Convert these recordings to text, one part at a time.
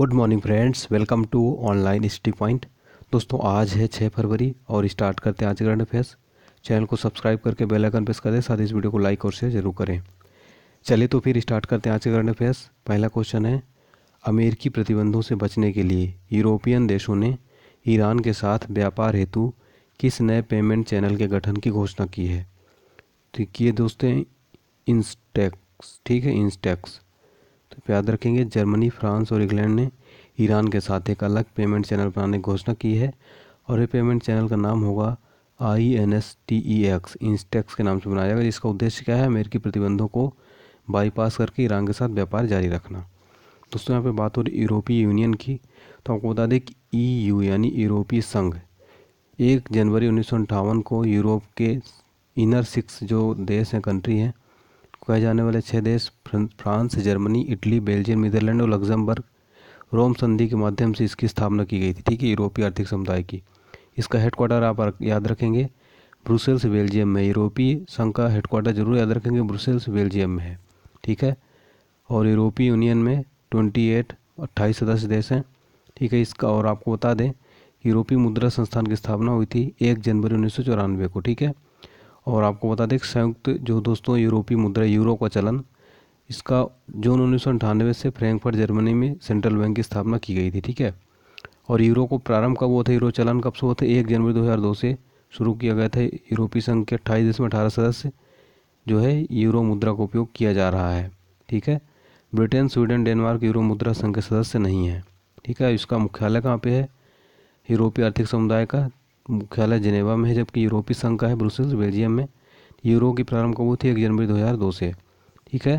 good morning friends welcome to online study point दोस्तों आज है छः फरवरी और स्टार्ट करते हैं आज करंट अफेयर्स चैनल को सब्सक्राइब करके बेल आइकन प्रेस करें साथ इस वीडियो को लाइक और शेयर जरूर करें चलिए तो फिर स्टार्ट करते हैं आज करंट अफेयर्स पहला क्वेश्चन है अमेरिकी प्रतिबंधों से बचने के लिए यूरोपियन देशों ने ईरान के साथ व्यापार हेतु किस नए पेमेंट चैनल के गठन की घोषणा की है तो ये दोस्तों इंस्टेक्स ठीक है इंस्टेक्स तो याद रखेंगे जर्मनी फ्रांस और इंग्लैंड ने ईरान के साथ एक अलग पेमेंट चैनल बनाने की घोषणा की है और ये पेमेंट चैनल का नाम होगा I N S T E X INSTEX के नाम से बनाया जाएगा इसका उद्देश्य क्या है अमेरिकी प्रतिबंधों को बाईपास करके ईरान के साथ व्यापार जारी रखना दोस्तों यहाँ पे बात हो रही यूरोपीय यूनियन की तो आपको बता दें कि ई e यू यानी यूरोपीय संघ एक जनवरी उन्नीस को यूरोप के इनर सिक्स जो देश हैं कंट्री हैं कहे जाने वाले छः देश France Germany Italy Belgium Netherland और लग्जमबर्ग रोम संधि के माध्यम से इसकी स्थापना की गई थी ठीक है यूरोपीय आर्थिक समुदाय की इसका हेडक्वार्टर आप याद रखेंगे ब्रुसेल्स बेल्जियम में यूरोपीय संघ का हेडक्वार्टर जरूर याद रखेंगे ब्रुसेल्स बेल्जियम में है ठीक है और यूरोपीय यूनियन में ट्वेंटी एट अट्ठाईस सदस्य देश हैं ठीक है इसका और आपको बता दें यूरोपीय मुद्रा संस्थान की स्थापना हुई थी एक जनवरी उन्नीस को ठीक है और आपको बता दें संयुक्त जो दोस्तों यूरोपीय मुद्रा यूरो का चलन इसका जून उन्नीस सौ अंठानवे से फ्रैंकफर्ट जर्मनी में सेंट्रल बैंक की स्थापना की गई थी ठीक है और यूरो को प्रारंभ कब हुआ था यूरो चलन कब से हुआ था एक जनवरी दो से शुरू किया गया था यूरोपीय संघ के अट्ठाईस देश में अठारह सदस्य जो है यूरो मुद्रा का उपयोग किया जा रहा है ठीक है ब्रिटेन स्वीडन डेनमार्क यूरो मुद्रा संघ के सदस्य नहीं है ठीक है इसका मुख्यालय कहाँ पे है यूरोपीय आर्थिक समुदाय का मुख्यालय जिनेवा में है जबकि यूरोपीय संघ का है ब्रुसेल्स बेल्जियम में यूरो की प्रारंभ कब हुई थी एक जनवरी दो से ठीक है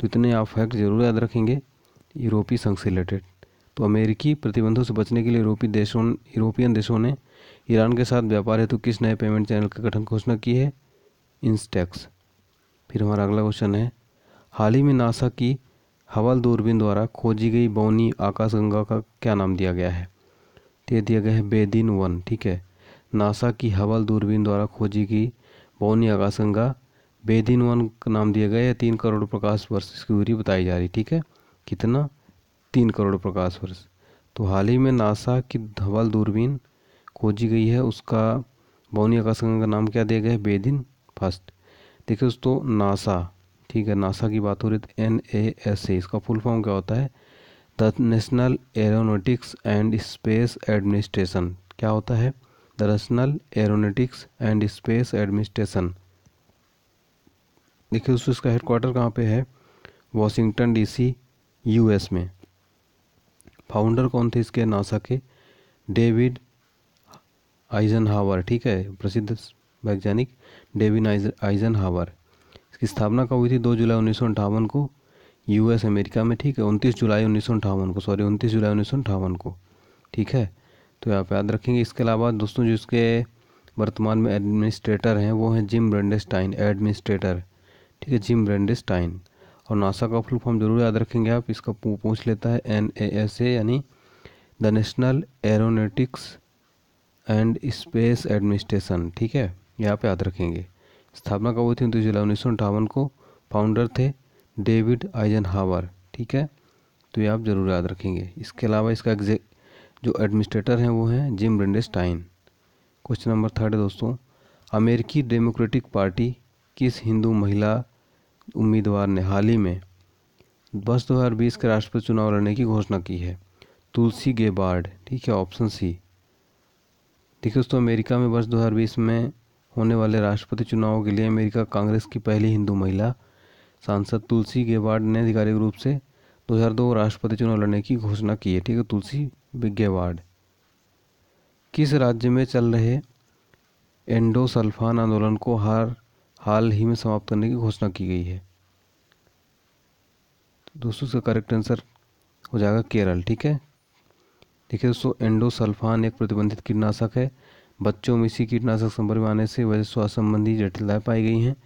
तो इतने आप फैक्ट जरूर याद रखेंगे यूरोपीय संघ से रिलेटेड तो अमेरिकी प्रतिबंधों से बचने के लिए यूरोपीय देशों यूरोपियन देशों ने ईरान के साथ व्यापार हेतु तो किस नए पेमेंट चैनल का गठन घोषणा की है इंस्टैक्स फिर हमारा अगला क्वेश्चन है हाल ही में नासा की हवल दूरबीन द्वारा खोजी गई बौनी आकाशगंगा का क्या नाम दिया गया है तो दिया गया है बेदिन वन ठीक है नासा की हबल दूरबीन द्वारा खोजी गई बौनी आकाशगंगा बेदिन वन का नाम दिया गया है तीन करोड़ प्रकाश वर्ष इसकी दूरी बताई जा रही ठीक है कितना तीन करोड़ प्रकाश वर्ष तो हाल ही में नासा की धवल दूरबीन खोजी गई है उसका बौनी आकाशगंगा का नाम क्या दिया गया है बेदिन फर्स्ट देखिए दोस्तों नासा ठीक है नासा की बात हो रही है तो एन ए एस ए इसका फुल फॉर्म क्या होता है the national aeronautics and space administration क्या होता है the national aeronautics and space administration देखिए उस इसका हेडक्वार्टर कहाँ पे है वॉशिंगटन डीसी यूएस में फाउंडर कौन थे इसके नासा के डेविड आइजन हावर ठीक है प्रसिद्ध वैज्ञानिक डेविन आइजन हावर इसकी स्थापना कब हुई थी दो जुलाई उन्नीस को यूएस अमेरिका में ठीक है उनतीस जुलाई उन्नीस को सॉरी उनतीस जुलाई उन्नीस को ठीक है तो आप याद रखेंगे इसके अलावा दोस्तों जो इसके वर्तमान में एडमिनिस्ट्रेटर हैं वो हैं जिम ब्रेंडेस्टाइन एडमिनिस्ट्रेटर ठीक है जिम ब्रेंडेस्टाइन और नासा का फुल फॉर्म जरूर याद रखेंगे आप इसका पूछ लेता है एन ए एस ए यानी the national aeronautics and space administration ठीक है ये आप याद रखेंगे स्थापना कब हुई थी उनतीस तो जुलाई उन्नीस सौ को फाउंडर थे डेविड आइजन हावर ठीक है तो ये आप ज़रूर याद रखेंगे इसके अलावा इसका जो एडमिनिस्ट्रेटर हैं वो हैं Jim Bridenstine question number third है दोस्तों अमेरिकी डेमोक्रेटिक पार्टी किस हिंदू महिला उम्मीदवार ने हाल ही में वर्ष दो हज़ार बीस के राष्ट्रपति चुनाव लड़ने की घोषणा की है तुलसी गेबार्ड ठीक है ऑप्शन सी देखिए दोस्तों अमेरिका में वर्ष दो हज़ार बीस में होने वाले राष्ट्रपति चुनाव के लिए अमेरिका कांग्रेस की पहली हिंदू महिला सांसद तुलसी गेबार्ड ने आधिकारिक रूप से 2002 राष्ट्रपति चुनाव लड़ने की घोषणा की है ठीक है तुलसी विज्ञावाड किस राज्य में चल रहे एंडोसल्फान आंदोलन को हार हाल ही में समाप्त करने की घोषणा की गई है दोस्तों इसका करेक्ट आंसर हो जाएगा केरल ठीक है देखिए दोस्तों एंडोसल्फान एक प्रतिबंधित कीटनाशक है बच्चों में इसी कीटनाशक संपर्क में आने से वजह स्वास्थ्य संबंधी जटिलताएँ पाई गई हैं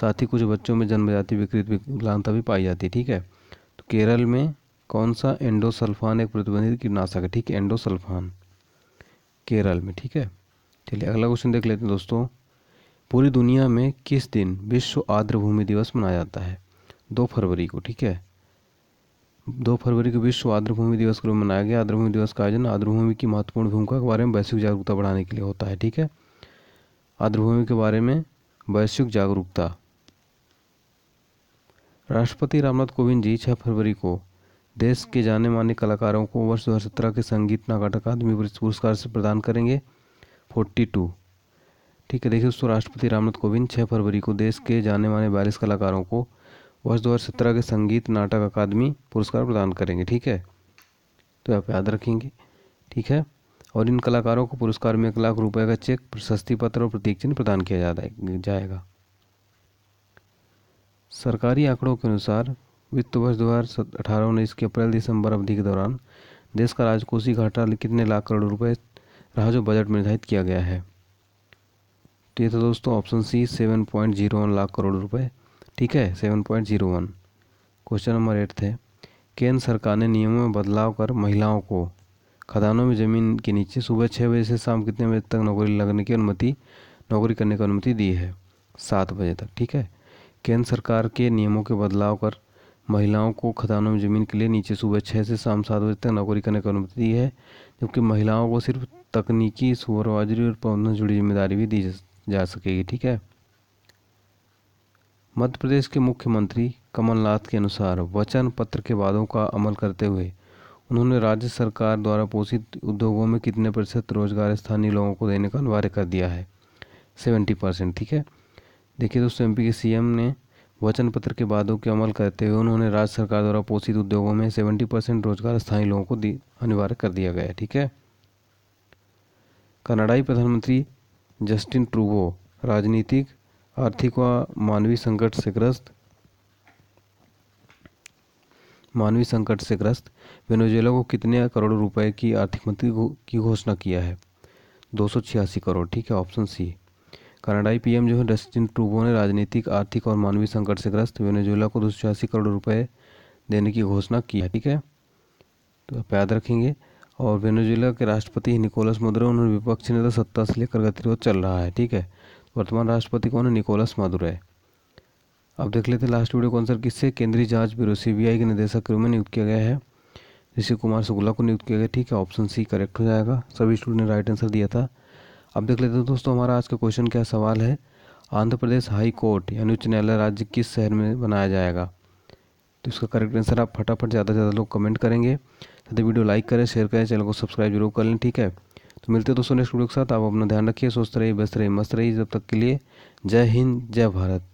साथ ही कुछ बच्चों में जन्मजाति विकृत विकलांगता भी पाई जाती है ठीक है केरल में कौन सा एंडोसल्फान एक प्रतिबंधित कीटनाशक है ठीक है एंडोसल्फान केरल में ठीक है चलिए अगला क्वेश्चन देख लेते हैं दोस्तों पूरी दुनिया में किस दिन विश्व आर्द्र भूमि दिवस मनाया जाता है दो फरवरी को ठीक है दो फरवरी को विश्व आर्द्र भूमि दिवस के रूप में मनाया गया आर्द्र भूमि दिवस का आयोजन आर्द्र भूमि की महत्वपूर्ण भूमिका के बारे में वैश्विक जागरूकता बढ़ाने के लिए होता है ठीक है आर्द्र भूमि के बारे में वैश्विक जागरूकता राष्ट्रपति रामनाथ कोविंद जी छः फरवरी को देश के जाने माने कलाकारों को वर्ष दो हज़ार सत्रह के संगीत नाटक अकादमी पुरस्कार से प्रदान करेंगे फोर्टी टू ठीक है देखिए दोस्तों राष्ट्रपति रामनाथ कोविंद छः फरवरी को देश के जाने माने बयालीस कलाकारों को वर्ष दो हज़ार सत्रह के संगीत नाटक अकादमी पुरस्कार प्रदान करेंगे ठीक है तो आप याद रखेंगे ठीक है और इन कलाकारों को पुरस्कार में एक लाख रुपए का चेक प्रशस्ति पत्र और प्रतीक चिन्ह प्रदान किया जाएगा सरकारी आंकड़ों के अनुसार वित्त वर्ष दो हज़ार अठारह उन्नीस के अप्रैल दिसंबर अवधि के दौरान देश का राजकोषीय घाटा कितने लाख करोड़ रुपए रहा जो बजट में निर्धारित किया गया है तो ये था दोस्तों option C seven point zero one lakh crore रुपए ठीक है seven point zero one question number eight थे केंद्र सरकार ने नियमों में बदलाव कर महिलाओं को खदानों में ज़मीन के नीचे सुबह छः बजे से शाम कितने बजे तक नौकरी लगने की अनुमति नौकरी करने की अनुमति दी है सात बजे तक ठीक है केंद्र सरकार के नियमों के बदलाव कर महिलाओं को खदानों में जमीन के लिए नीचे सुबह छः से शाम सात बजे तक नौकरी करने की अनुमति है जबकि महिलाओं को सिर्फ तकनीकी सुपरवाइजरी और प्रबंधन से जुड़ी जिम्मेदारी भी दी जा सकेगी ठीक है मध्य प्रदेश के मुख्यमंत्री कमलनाथ के अनुसार वचन पत्र के वादों का अमल करते हुए उन्होंने राज्य सरकार द्वारा पोषित उद्योगों में कितने प्रतिशत रोजगार स्थानीय लोगों को देने का अनिवार्य कर दिया है सेवेंटी परसेंट ठीक है देखिए दोस्तों एमपी के सीएम ने वचन पत्र के बादों के अमल करते हुए उन्होंने राज्य सरकार द्वारा पोषित उद्योगों में सेवेंटी परसेंट रोजगार स्थानीय लोगों को अनिवार्य कर दिया गया ठीक है कनाडाई प्रधानमंत्री जस्टिन ट्रूवो राजनीतिक आर्थिक व मानवीय संकट से ग्रस्त मानवीय संकट से ग्रस्त वेनेजुएला को कितने करोड़ रुपए की आर्थिक मंत्री की घोषणा किया है दो करोड़ ठीक है ऑप्शन सी कनाडाई पीएम जो है डस्टिन ट्रूबो ने राजनीतिक आर्थिक और मानवीय संकट से ग्रस्त वेनेजुएला को दो करोड़ रुपये देने की घोषणा की है ठीक है तो आप याद रखेंगे और वेनेजुएला के राष्ट्रपति निकोलस मदुरो उन्होंने विपक्षी नेता सत्ता से लेकर गतिरोध चल रहा है ठीक है वर्तमान राष्ट्रपति कौन है निकोलस मदुरो है अब देख लेते लास्ट वीडियो कौन सर किससे केंद्रीय जांच ब्यूरो सीबीआई के निदेशक के रूप में नियुक्त किया गया है ऋषि कुमार शुक्ला को नियुक्त किया गया ठीक है ऑप्शन सी करेक्ट हो जाएगा सभी स्टूडेंट ने राइट आंसर दिया था अब देख लेते हैं दोस्तों हमारा आज का क्वेश्चन क्या सवाल है आंध्र प्रदेश हाई कोर्ट यानी उच्च न्यायालय राज्य किस शहर में बनाया जाएगा तो इसका करेक्ट आंसर आप फटाफट ज़्यादा से ज़्यादा लोग कमेंट करेंगे साथ ही वीडियो लाइक करें शेयर करें चैनल को सब्सक्राइब जरूर कर लें ठीक है तो मिलते हैं दोस्तों नेक्स्ट वीडियो के साथ आप अपना ध्यान रखिए स्वस्थ रहिए व्यस्त रहिए मस्त रहिए जब तक के लिए जय हिंद जय भारत